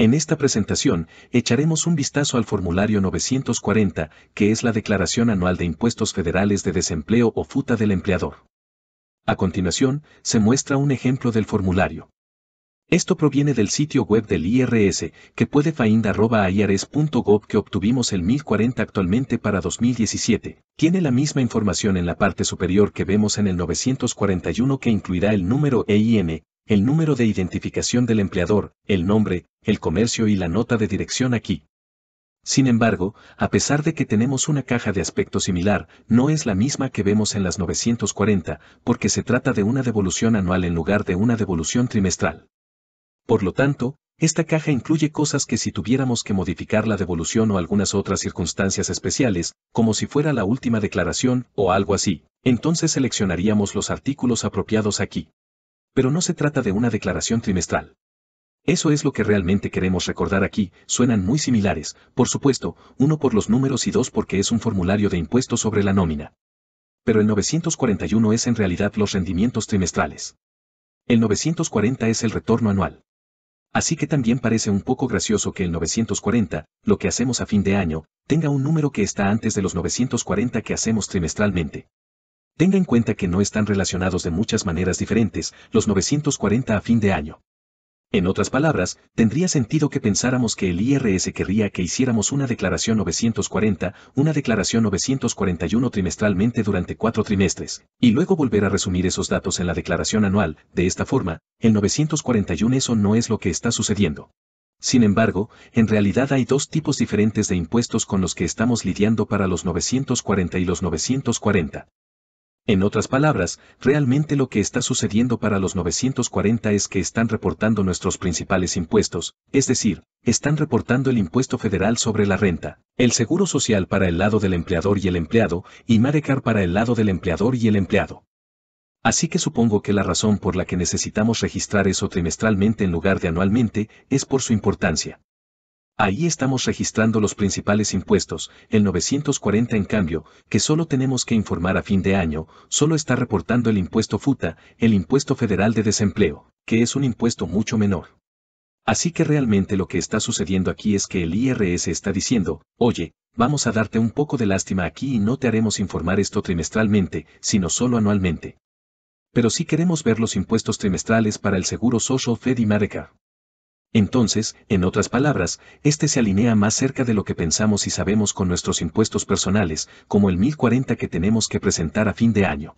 En esta presentación, echaremos un vistazo al formulario 940, que es la Declaración Anual de Impuestos Federales de Desempleo o FUTA del empleador. A continuación, se muestra un ejemplo del formulario. Esto proviene del sitio web del IRS, que puede find.irs.gov que obtuvimos el 1040 actualmente para 2017. Tiene la misma información en la parte superior que vemos en el 941 que incluirá el número EIN, el número de identificación del empleador, el nombre, el comercio y la nota de dirección aquí. Sin embargo, a pesar de que tenemos una caja de aspecto similar, no es la misma que vemos en las 940, porque se trata de una devolución anual en lugar de una devolución trimestral. Por lo tanto, esta caja incluye cosas que si tuviéramos que modificar la devolución o algunas otras circunstancias especiales, como si fuera la última declaración o algo así, entonces seleccionaríamos los artículos apropiados aquí. Pero no se trata de una declaración trimestral. Eso es lo que realmente queremos recordar aquí, suenan muy similares, por supuesto, uno por los números y dos porque es un formulario de impuestos sobre la nómina. Pero el 941 es en realidad los rendimientos trimestrales. El 940 es el retorno anual. Así que también parece un poco gracioso que el 940, lo que hacemos a fin de año, tenga un número que está antes de los 940 que hacemos trimestralmente. Tenga en cuenta que no están relacionados de muchas maneras diferentes los 940 a fin de año. En otras palabras, tendría sentido que pensáramos que el IRS querría que hiciéramos una declaración 940, una declaración 941 trimestralmente durante cuatro trimestres, y luego volver a resumir esos datos en la declaración anual, de esta forma, el 941 eso no es lo que está sucediendo. Sin embargo, en realidad hay dos tipos diferentes de impuestos con los que estamos lidiando para los 940 y los 940. En otras palabras, realmente lo que está sucediendo para los 940 es que están reportando nuestros principales impuestos, es decir, están reportando el impuesto federal sobre la renta, el seguro social para el lado del empleador y el empleado, y Marecar para el lado del empleador y el empleado. Así que supongo que la razón por la que necesitamos registrar eso trimestralmente en lugar de anualmente es por su importancia. Ahí estamos registrando los principales impuestos, el 940 en cambio, que solo tenemos que informar a fin de año, solo está reportando el impuesto FUTA, el impuesto federal de desempleo, que es un impuesto mucho menor. Así que realmente lo que está sucediendo aquí es que el IRS está diciendo, oye, vamos a darte un poco de lástima aquí y no te haremos informar esto trimestralmente, sino solo anualmente. Pero si queremos ver los impuestos trimestrales para el seguro Social Fed y Medicare. Entonces, en otras palabras, este se alinea más cerca de lo que pensamos y sabemos con nuestros impuestos personales, como el 1040 que tenemos que presentar a fin de año.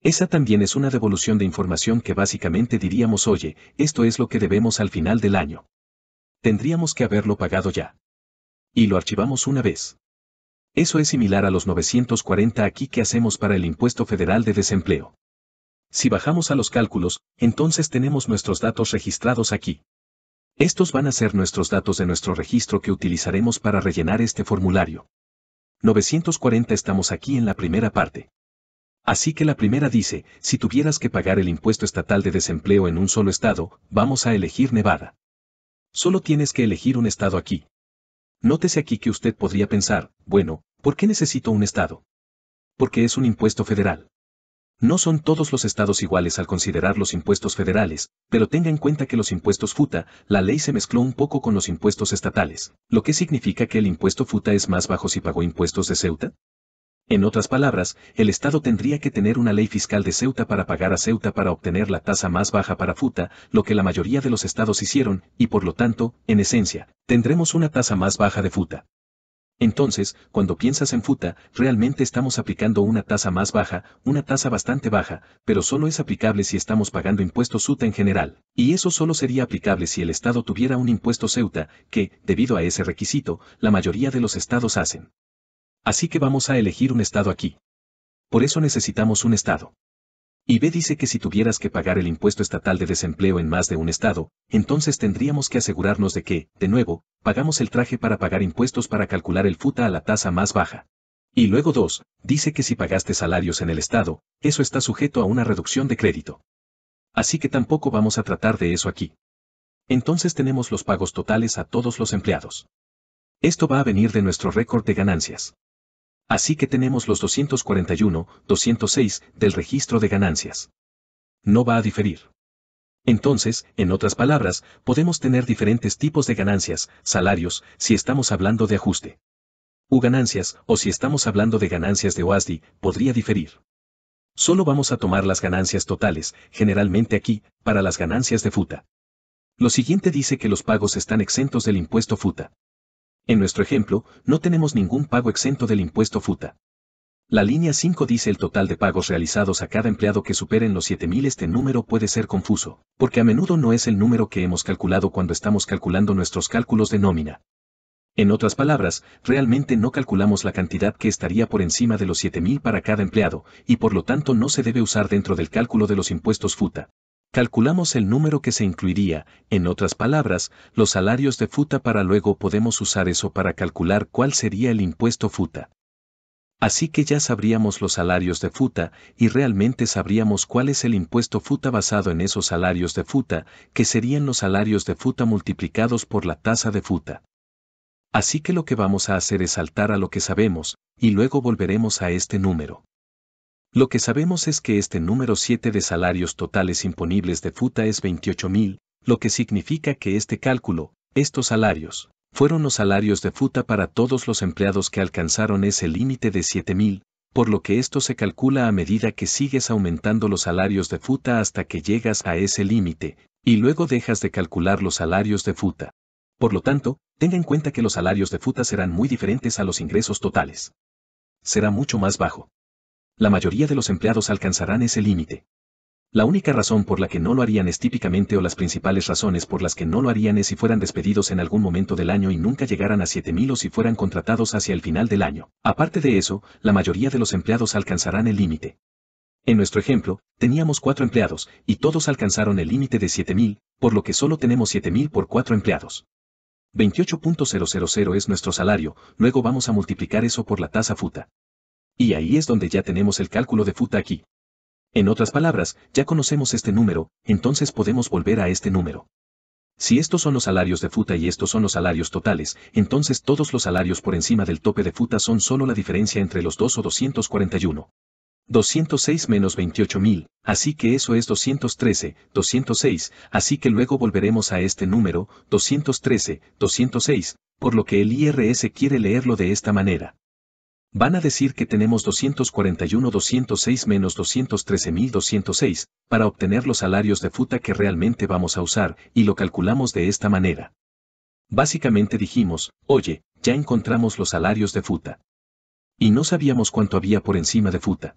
Esa también es una devolución de información que básicamente diríamos, oye, esto es lo que debemos al final del año. Tendríamos que haberlo pagado ya. Y lo archivamos una vez. Eso es similar a los 940 aquí que hacemos para el impuesto federal de desempleo. Si bajamos a los cálculos, entonces tenemos nuestros datos registrados aquí. Estos van a ser nuestros datos de nuestro registro que utilizaremos para rellenar este formulario. 940 estamos aquí en la primera parte. Así que la primera dice, si tuvieras que pagar el impuesto estatal de desempleo en un solo estado, vamos a elegir Nevada. Solo tienes que elegir un estado aquí. Nótese aquí que usted podría pensar, bueno, ¿por qué necesito un estado? Porque es un impuesto federal. No son todos los estados iguales al considerar los impuestos federales, pero tenga en cuenta que los impuestos FUTA, la ley se mezcló un poco con los impuestos estatales, lo que significa que el impuesto FUTA es más bajo si pagó impuestos de Ceuta. En otras palabras, el Estado tendría que tener una ley fiscal de Ceuta para pagar a Ceuta para obtener la tasa más baja para FUTA, lo que la mayoría de los estados hicieron, y por lo tanto, en esencia, tendremos una tasa más baja de FUTA. Entonces, cuando piensas en futa, realmente estamos aplicando una tasa más baja, una tasa bastante baja, pero solo es aplicable si estamos pagando impuestos suta en general. Y eso solo sería aplicable si el Estado tuviera un impuesto ceuta, que, debido a ese requisito, la mayoría de los estados hacen. Así que vamos a elegir un estado aquí. Por eso necesitamos un estado. Y B dice que si tuvieras que pagar el impuesto estatal de desempleo en más de un estado, entonces tendríamos que asegurarnos de que, de nuevo, pagamos el traje para pagar impuestos para calcular el FUTA a la tasa más baja. Y luego 2, dice que si pagaste salarios en el estado, eso está sujeto a una reducción de crédito. Así que tampoco vamos a tratar de eso aquí. Entonces tenemos los pagos totales a todos los empleados. Esto va a venir de nuestro récord de ganancias. Así que tenemos los 241, 206 del registro de ganancias. No va a diferir. Entonces, en otras palabras, podemos tener diferentes tipos de ganancias, salarios, si estamos hablando de ajuste. U ganancias, o si estamos hablando de ganancias de OASDI, podría diferir. Solo vamos a tomar las ganancias totales, generalmente aquí, para las ganancias de FUTA. Lo siguiente dice que los pagos están exentos del impuesto FUTA. En nuestro ejemplo, no tenemos ningún pago exento del impuesto FUTA. La línea 5 dice el total de pagos realizados a cada empleado que superen los 7.000. Este número puede ser confuso, porque a menudo no es el número que hemos calculado cuando estamos calculando nuestros cálculos de nómina. En otras palabras, realmente no calculamos la cantidad que estaría por encima de los 7.000 para cada empleado, y por lo tanto no se debe usar dentro del cálculo de los impuestos FUTA calculamos el número que se incluiría, en otras palabras, los salarios de futa para luego podemos usar eso para calcular cuál sería el impuesto futa. Así que ya sabríamos los salarios de futa y realmente sabríamos cuál es el impuesto futa basado en esos salarios de futa, que serían los salarios de futa multiplicados por la tasa de futa. Así que lo que vamos a hacer es saltar a lo que sabemos, y luego volveremos a este número. Lo que sabemos es que este número 7 de salarios totales imponibles de FUTA es 28.000, lo que significa que este cálculo, estos salarios, fueron los salarios de FUTA para todos los empleados que alcanzaron ese límite de 7.000, por lo que esto se calcula a medida que sigues aumentando los salarios de FUTA hasta que llegas a ese límite, y luego dejas de calcular los salarios de FUTA. Por lo tanto, tenga en cuenta que los salarios de FUTA serán muy diferentes a los ingresos totales. Será mucho más bajo la mayoría de los empleados alcanzarán ese límite. La única razón por la que no lo harían es típicamente o las principales razones por las que no lo harían es si fueran despedidos en algún momento del año y nunca llegaran a 7.000 o si fueran contratados hacia el final del año. Aparte de eso, la mayoría de los empleados alcanzarán el límite. En nuestro ejemplo, teníamos cuatro empleados, y todos alcanzaron el límite de 7.000, por lo que solo tenemos 7.000 por cuatro empleados. 28.000 es nuestro salario, luego vamos a multiplicar eso por la tasa FUTA. Y ahí es donde ya tenemos el cálculo de FUTA aquí. En otras palabras, ya conocemos este número, entonces podemos volver a este número. Si estos son los salarios de futa y estos son los salarios totales, entonces todos los salarios por encima del tope de futa son solo la diferencia entre los dos o 241. 206 menos 28.000, así que eso es 213, 206, así que luego volveremos a este número, 213, 206, por lo que el IRS quiere leerlo de esta manera van a decir que tenemos 241 206 menos 213.206 para obtener los salarios de futa que realmente vamos a usar y lo calculamos de esta manera. Básicamente dijimos, oye, ya encontramos los salarios de futa. Y no sabíamos cuánto había por encima de futa.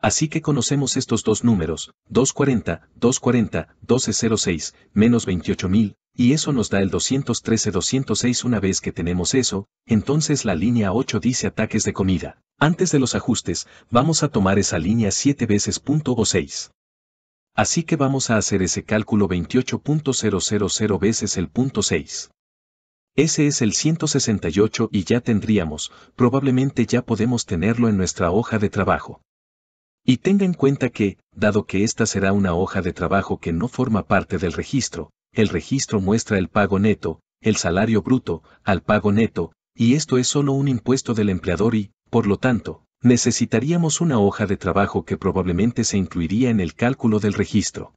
Así que conocemos estos dos números, 240, 240, 1206, menos 28.000, y eso nos da el 213-206 una vez que tenemos eso, entonces la línea 8 dice ataques de comida. Antes de los ajustes, vamos a tomar esa línea 7 veces punto o 6. Así que vamos a hacer ese cálculo 28.000 veces el punto 6. Ese es el 168 y ya tendríamos, probablemente ya podemos tenerlo en nuestra hoja de trabajo. Y tenga en cuenta que, dado que esta será una hoja de trabajo que no forma parte del registro, el registro muestra el pago neto, el salario bruto, al pago neto, y esto es solo un impuesto del empleador y, por lo tanto, necesitaríamos una hoja de trabajo que probablemente se incluiría en el cálculo del registro.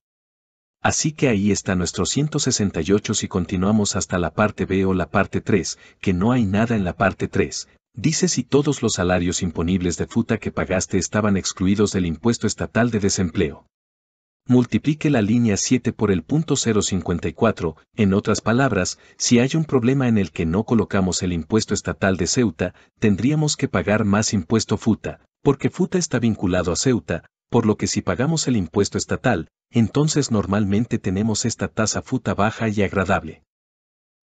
Así que ahí está nuestro 168 si continuamos hasta la parte B o la parte 3, que no hay nada en la parte 3. Dice si todos los salarios imponibles de FUTA que pagaste estaban excluidos del impuesto estatal de desempleo multiplique la línea 7 por el punto 054, en otras palabras, si hay un problema en el que no colocamos el impuesto estatal de Ceuta, tendríamos que pagar más impuesto FUTA, porque FUTA está vinculado a Ceuta, por lo que si pagamos el impuesto estatal, entonces normalmente tenemos esta tasa FUTA baja y agradable.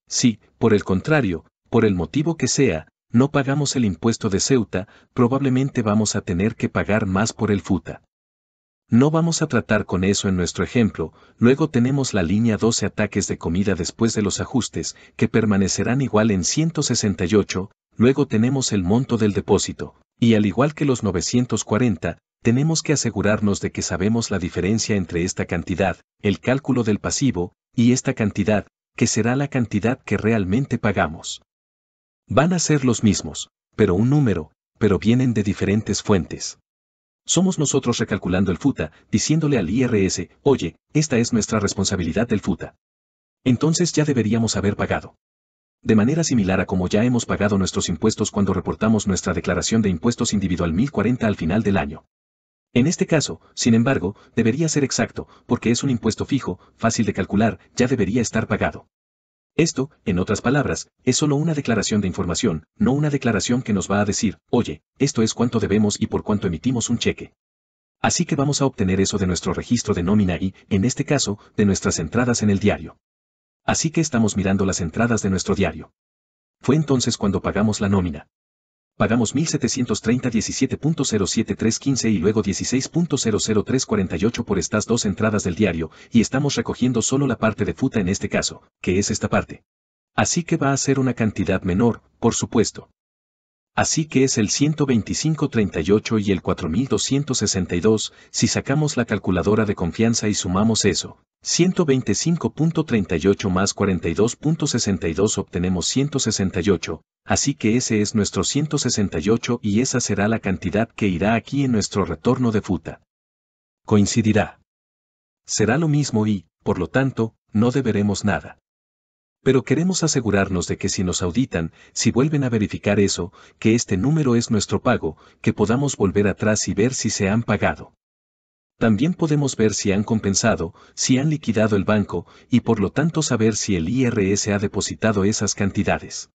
Si, por el contrario, por el motivo que sea, no pagamos el impuesto de Ceuta, probablemente vamos a tener que pagar más por el FUTA. No vamos a tratar con eso en nuestro ejemplo, luego tenemos la línea 12 ataques de comida después de los ajustes, que permanecerán igual en 168, luego tenemos el monto del depósito, y al igual que los 940, tenemos que asegurarnos de que sabemos la diferencia entre esta cantidad, el cálculo del pasivo, y esta cantidad, que será la cantidad que realmente pagamos. Van a ser los mismos, pero un número, pero vienen de diferentes fuentes. Somos nosotros recalculando el FUTA, diciéndole al IRS, oye, esta es nuestra responsabilidad del FUTA. Entonces ya deberíamos haber pagado. De manera similar a como ya hemos pagado nuestros impuestos cuando reportamos nuestra declaración de impuestos individual 1040 al final del año. En este caso, sin embargo, debería ser exacto, porque es un impuesto fijo, fácil de calcular, ya debería estar pagado. Esto, en otras palabras, es solo una declaración de información, no una declaración que nos va a decir, oye, esto es cuánto debemos y por cuánto emitimos un cheque. Así que vamos a obtener eso de nuestro registro de nómina y, en este caso, de nuestras entradas en el diario. Así que estamos mirando las entradas de nuestro diario. Fue entonces cuando pagamos la nómina pagamos 1730 17.07315 y luego 16.00348 por estas dos entradas del diario, y estamos recogiendo solo la parte de futa en este caso, que es esta parte. Así que va a ser una cantidad menor, por supuesto. Así que es el 12538 y el 4262, si sacamos la calculadora de confianza y sumamos eso. 125.38 más 42.62 obtenemos 168, así que ese es nuestro 168 y esa será la cantidad que irá aquí en nuestro retorno de futa. Coincidirá. Será lo mismo y, por lo tanto, no deberemos nada pero queremos asegurarnos de que si nos auditan, si vuelven a verificar eso, que este número es nuestro pago, que podamos volver atrás y ver si se han pagado. También podemos ver si han compensado, si han liquidado el banco, y por lo tanto saber si el IRS ha depositado esas cantidades.